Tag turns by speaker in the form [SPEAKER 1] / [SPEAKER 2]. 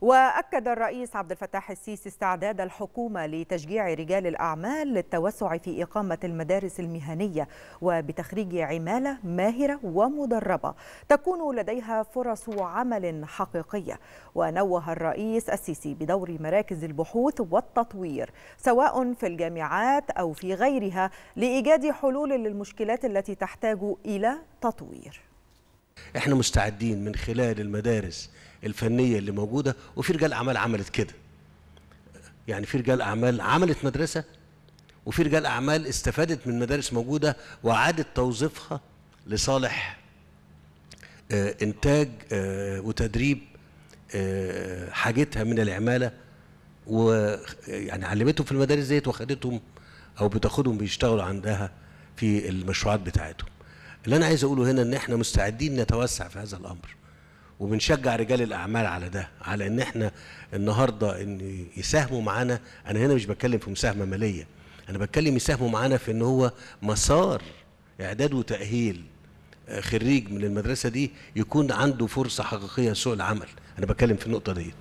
[SPEAKER 1] وأكد الرئيس عبد الفتاح السيسي استعداد الحكومة لتشجيع رجال الأعمال للتوسع في إقامة المدارس المهنية وبتخريج عمالة ماهرة ومدربة تكون لديها فرص عمل حقيقية ونوه الرئيس السيسي بدور مراكز البحوث والتطوير سواء في الجامعات أو في غيرها لإيجاد حلول للمشكلات التي تحتاج إلى تطوير
[SPEAKER 2] احنا مستعدين من خلال المدارس الفنيه اللي موجوده وفي رجال اعمال عملت كده يعني في رجال اعمال عملت مدرسه وفي رجال اعمال استفادت من مدارس موجوده وعادت توظيفها لصالح آه، انتاج آه، وتدريب آه، حاجتها من العماله ويعني علمتهم في المدارس ديت واخدتهم او بتاخدهم بيشتغلوا عندها في المشروعات بتاعتهم اللي انا عايز اقوله هنا ان احنا مستعدين نتوسع في هذا الامر وبنشجع رجال الاعمال على ده على ان احنا النهارده ان يساهموا معانا انا هنا مش بتكلم في مساهمه ماليه انا بتكلم يساهموا معانا في ان هو مسار اعداد وتاهيل آه، خريج من المدرسه دي يكون عنده فرصه حقيقيه لسوق العمل انا بتكلم في النقطه ديت